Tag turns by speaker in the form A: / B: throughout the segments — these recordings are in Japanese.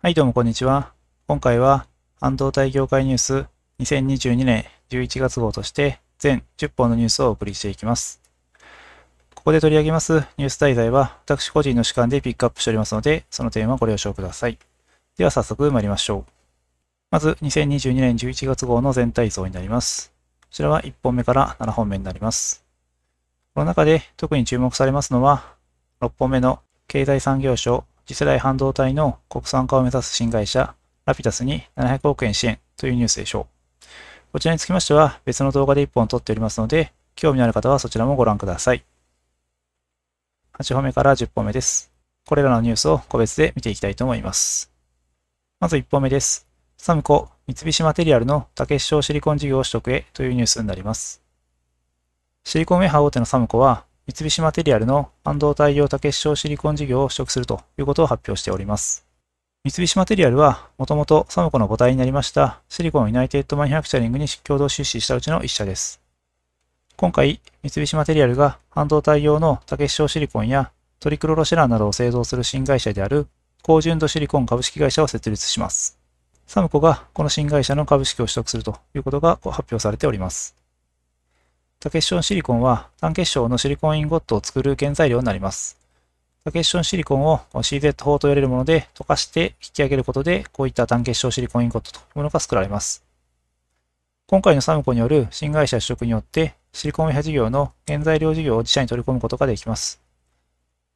A: はい、どうもこんにちは。今回は、半導体業界ニュース2022年11月号として、全10本のニュースをお送りしていきます。ここで取り上げますニュース題材は、私個人の主観でピックアップしておりますので、その点はご了承ください。では早速参りましょう。まず、2022年11月号の全体像になります。こちらは1本目から7本目になります。この中で特に注目されますのは、6本目の経済産業省次世代半導体の国産化を目指す新会社、ラピタスに700億円支援というニュースでしょう。こちらにつきましては別の動画で1本撮っておりますので、興味のある方はそちらもご覧ください。8本目から10本目です。これらのニュースを個別で見ていきたいと思います。まず1本目です。サムコ、三菱マテリアルの竹市匠シリコン事業を取得へというニュースになります。シリコンウェハ大手のサムコは、三菱マテリアルの半導体用多結晶シリコン事業を取得するということを発表しております。三菱マテリアルは、もともとサムコの母体になりましたシリコンユナイテッドマニュファクチャリングに共同出資したうちの1社です。今回、三菱マテリアルが半導体用の多結晶シリコンやトリクロロシェランなどを製造する新会社である高純度シリコン株式会社を設立します。サムコがこの新会社の株式を取得するということが発表されております。多結晶シリコンは単結晶のシリコンインゴットを作る原材料になります。多結晶シリコンを CZ 法と呼われるもので溶かして引き上げることで、こういった単結晶シリコンインゴットというものが作られます。今回のサムコによる新会社取得によって、シリコンウェア事業の原材料事業を自社に取り込むことができます。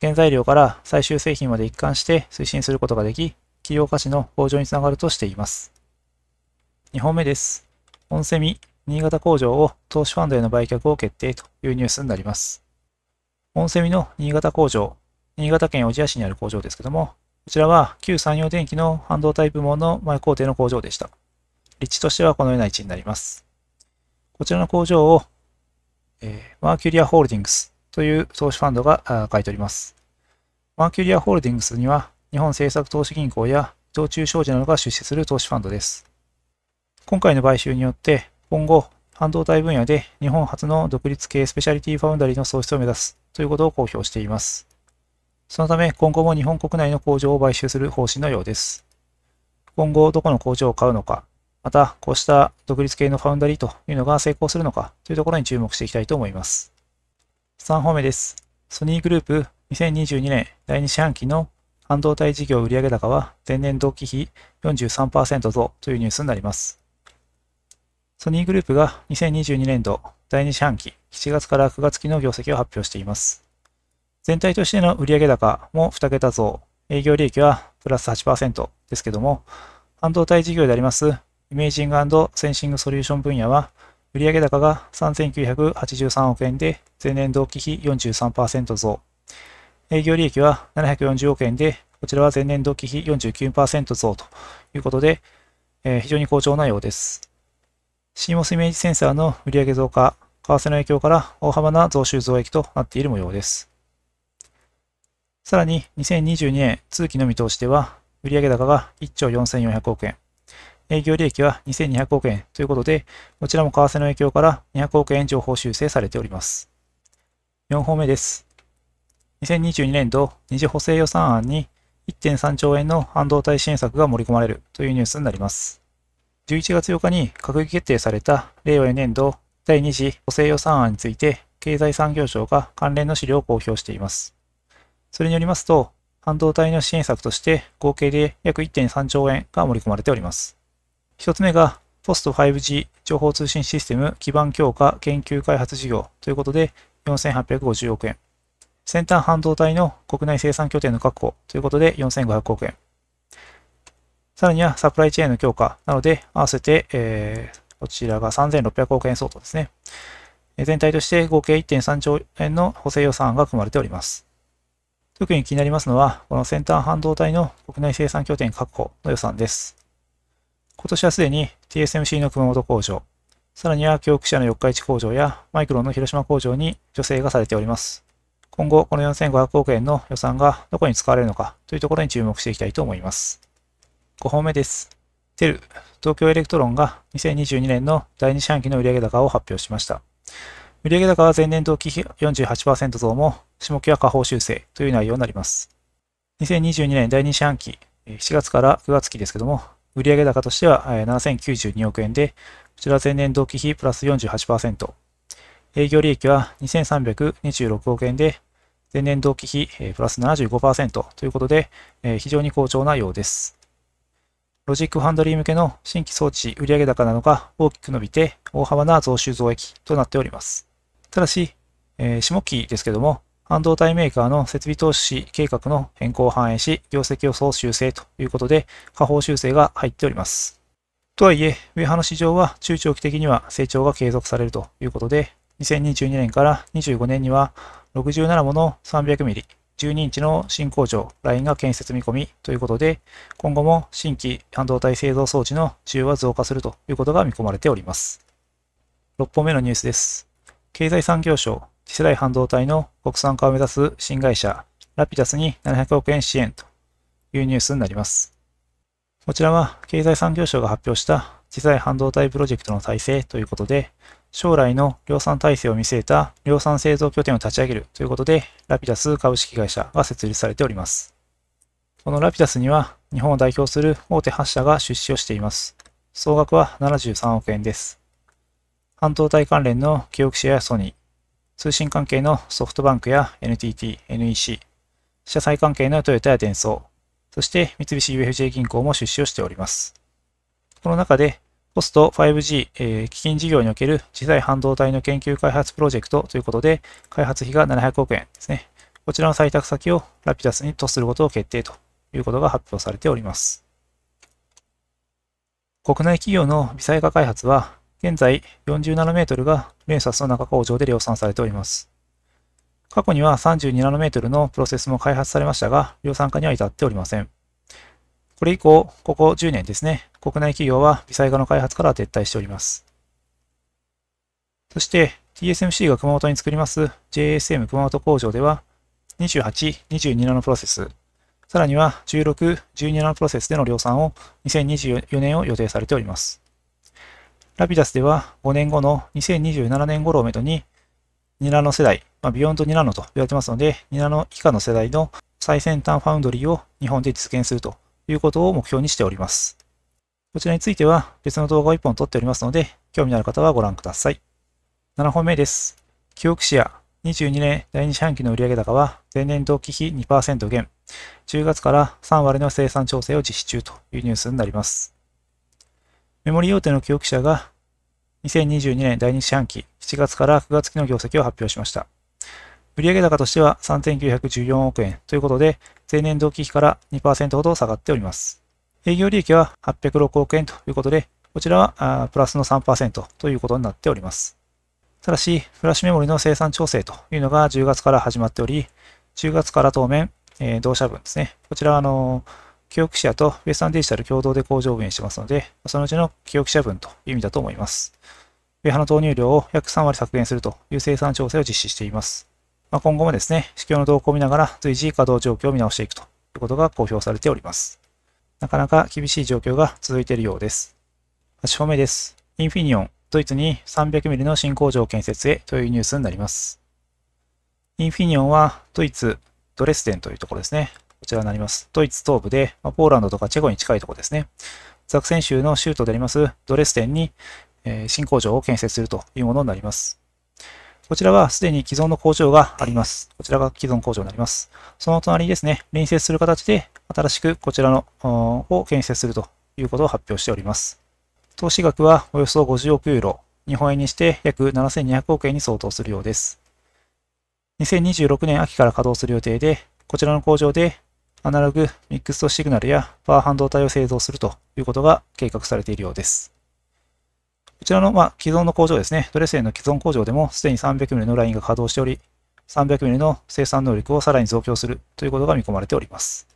A: 原材料から最終製品まで一貫して推進することができ、企業価値の向上につながるとしています。2本目です。オンセミ新潟工場を投資ファンドへの売却を決定というニュースになります。モンセミの新潟工場、新潟県小千谷市にある工場ですけども、こちらは旧山陽電機の半導体部門の前工程の工場でした。立地としてはこのような位置になります。こちらの工場を、えー、マーキュリアホールディングスという投資ファンドが買い取ります。マーキュリアホールディングスには日本政策投資銀行や伊藤忠商事などが出資する投資ファンドです。今回の買収によって今後、半導体分野で日本初の独立系スペシャリティファウンダリーの創出を目指すということを公表しています。そのため、今後も日本国内の工場を買収する方針のようです。今後、どこの工場を買うのか、また、こうした独立系のファウンダリーというのが成功するのかというところに注目していきたいと思います。3本目です。ソニーグループ2022年第2四半期の半導体事業売上高は前年同期比43%増というニュースになります。ソニーグループが2022年度第2四半期7月から9月期の業績を発表しています。全体としての売上高も2桁増、営業利益はプラス8%ですけども、半導体事業でありますイメージングセンシングソリューション分野は、売上高が3983億円で前年同期比43%増、営業利益は740億円で、こちらは前年同期比49%増ということで、えー、非常に好調なようです。CMOS イメージセンサーの売上増加、為替の影響から大幅な増収増益となっている模様です。さらに2022年通期の見通しでは、売上高が1兆4400億円、営業利益は2200億円ということで、こちらも為替の影響から200億円上方修正されております。4本目です。2022年度2次補正予算案に1.3兆円の半導体支援策が盛り込まれるというニュースになります。11月8日に閣議決定された令和4年度第2次補正予算案について、経済産業省が関連の資料を公表しています。それによりますと、半導体の支援策として合計で約1.3兆円が盛り込まれております。1つ目が、ポスト 5G 情報通信システム基盤強化研究開発事業ということで4850億円。先端半導体の国内生産拠点の確保ということで4500億円。さらにはサプライチェーンの強化なので、合わせて、えー、こちらが3600億円相当ですね。全体として合計1.3兆円の補正予算案が組まれております。特に気になりますのは、この先端半導体の国内生産拠点確保の予算です。今年はすでに TSMC の熊本工場、さらには教育者の四日市工場やマイクロンの広島工場に助成がされております。今後、この4500億円の予算がどこに使われるのかというところに注目していきたいと思います。5本目です。テル、東京エレクトロンが2022年の第2四半期の売上高を発表しました。売上高は前年同期比48%増も、下期は下方修正という内容になります。2022年第2四半期、7月から9月期ですけども、売上高としては7092億円で、こちら前年同期比プラス48%。営業利益は2326億円で、前年同期比プラス75%ということで、非常に好調なようです。ロジックファンドリー向けの新規装置売上高などが大きく伸びて大幅な増収増益となっております。ただし、えー、下期ですけども、半導体メーカーの設備投資計画の変更を反映し、業績予想修正ということで、下方修正が入っております。とはいえ、上派の市場は中長期的には成長が継続されるということで、2022年から25年には67もの300ミリ、12インチの新工場、ラインが建設見込みということで、今後も新規半導体製造装置の需要は増加するということが見込まれております。6本目のニュースです。経済産業省、次世代半導体の国産化を目指す新会社、ラピダスに700億円支援というニュースになります。こちらは経済産業省が発表した次世代半導体プロジェクトの体制ということで、将来の量産体制を見据えた量産製造拠点を立ち上げるということで、ラピダス株式会社が設立されております。このラピダスには、日本を代表する大手8社が出資をしています。総額は73億円です。半導体関連の記憶者アやソニー、通信関係のソフトバンクや NTT、NEC、社債関係のトヨタや転送、そして三菱 UFJ 銀行も出資をしております。この中でポスト 5G、えー、基金事業における次世代半導体の研究開発プロジェクトということで、開発費が700億円ですね。こちらの採択先をラピダスにとすることを決定ということが発表されております。国内企業の微細化開発は、現在40ナノメートルがレンサスの中工場で量産されております。過去には32ナノメートルのプロセスも開発されましたが、量産化には至っておりません。これ以降、ここ10年ですね、国内企業は微細化の開発から撤退しております。そして TSMC が熊本に作ります JSM 熊本工場では28、22ナノプロセス、さらには16、12ナノプロセスでの量産を2024年を予定されております。ラピダスでは5年後の2027年頃をめどに2ナノ世代、まあ、ビヨンド2ナノと言われてますので、2ナノ以下の世代の最先端ファウンドリーを日本で実現するということを目標にしております。こちらについては別の動画を1本撮っておりますので、興味のある方はご覧ください。7本目です。記憶視野22年第2四半期の売上高は前年同期比2%減、10月から3割の生産調整を実施中というニュースになります。メモリ大手の記憶者が2022年第2四半期7月から9月期の業績を発表しました。売上高としては3914億円ということで、前年同期比から2%ほど下がっております。営業利益は806億円ということで、こちらはプラスの3%ということになっております。ただし、フラッシュメモリの生産調整というのが10月から始まっており、10月から当面、えー、同社分ですね。こちらは、あの記憶者とウェスタンデジタル共同で工場運営してますので、そのうちの記憶者分という意味だと思います。ウェハの投入量を約3割削減するという生産調整を実施しています。まあ、今後もですね、市況の動向を見ながら随時稼働状況を見直していくということが公表されております。なかなか厳しい状況が続いているようです。8本目です。インフィニオン、ドイツに3 0 0ミリの新工場建設へというニュースになります。インフィニオンはドイツ、ドレスデンというところですね。こちらになります。ドイツ東部で、まポーランドとかチェコに近いところですね。ザクセン州の州都でありますドレスデンに、え新工場を建設するというものになります。こちらはすでに既存の工場があります。こちらが既存工場になります。その隣にですね、隣接する形で新しくこちらのを建設するということを発表しております。投資額はおよそ50億ユーロ、日本円にして約7200億円に相当するようです。2026年秋から稼働する予定で、こちらの工場でアナログミックストシグナルやパワー半導体を製造するということが計画されているようです。こちらの、まあ、既存の工場ですね、ドレスエンの既存工場でもすでに 300mm のラインが稼働しており、300mm の生産能力をさらに増強するということが見込まれております。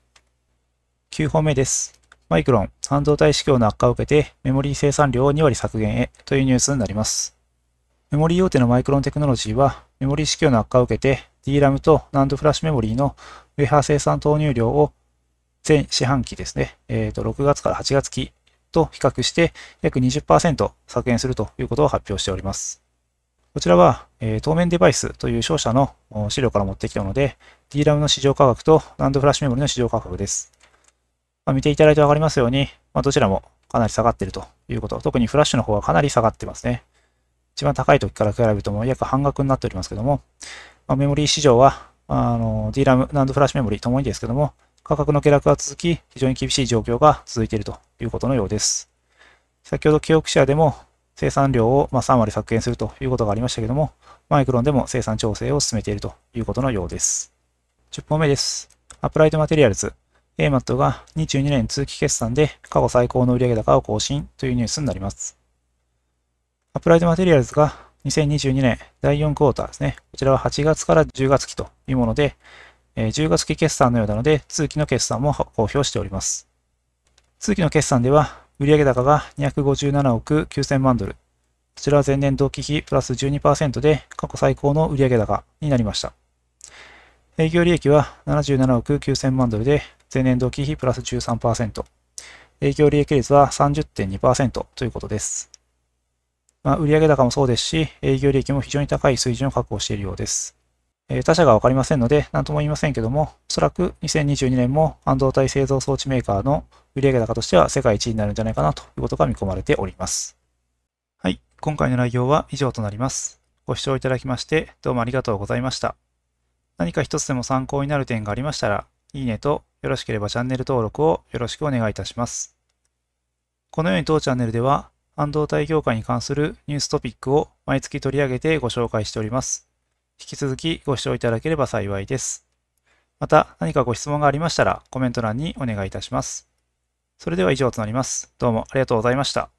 A: 9本目です。マイクロン、半導体市況の悪化を受けてメモリー生産量を2割削減へというニュースになります。メモリー大手のマイクロンテクノロジーは、メモリー市況の悪化を受けて DRAM と a ンドフラッシュメモリーのウェハー生産投入量を全四半期ですね、えー、と6月から8月期と比較して約20%削減するということを発表しております。こちらは、えー、当面デバイスという商社の資料から持ってきたので、DRAM の市場価格とランドフラッシュメモリの市場価格です。まあ、見ていただいてわかりますように、まあ、どちらもかなり下がっているということ、特にフラッシュの方はかなり下がってますね。一番高い時から比べるとも約半額になっておりますけども、まあ、メモリー市場は、あの、DRAM、ランドフラッシュメモリーともにですけども、価格の下落が続き、非常に厳しい状況が続いているということのようです。先ほど記憶者でも生産量をま3割削減するということがありましたけども、マイクロンでも生産調整を進めているということのようです。10本目です。アプライトマテリアルズ。AMAT が22年通期決算で過去最高の売上高を更新というニュースになります。アプライトマテリアルズが2022年第4クォーターですね。こちらは8月から10月期というもので、え10月期決算のようなので、通期の決算も公表しております。通期の決算では、売上高が257億9000万ドル。こちらは前年同期比プラス12%で過去最高の売上高になりました。営業利益は77億9000万ドルで前年同期比プラス13%。営業利益率は30.2%ということです。まあ、売上高もそうですし、営業利益も非常に高い水準を確保しているようです。え他社がわかりませんので、何とも言いませんけども、おそらく2022年も半導体製造装置メーカーの売上高としては世界一位になるんじゃないかなということが見込まれております。はい、今回の内容は以上となります。ご視聴いただきましてどうもありがとうございました。何か一つでも参考になる点がありましたら、いいねと、よろしければチャンネル登録をよろしくお願いいたします。このように当チャンネルでは、半導体業界に関するニューストピックを毎月取り上げてご紹介しております。引き続きご視聴いただければ幸いです。また何かご質問がありましたらコメント欄にお願いいたします。それでは以上となります。どうもありがとうございました。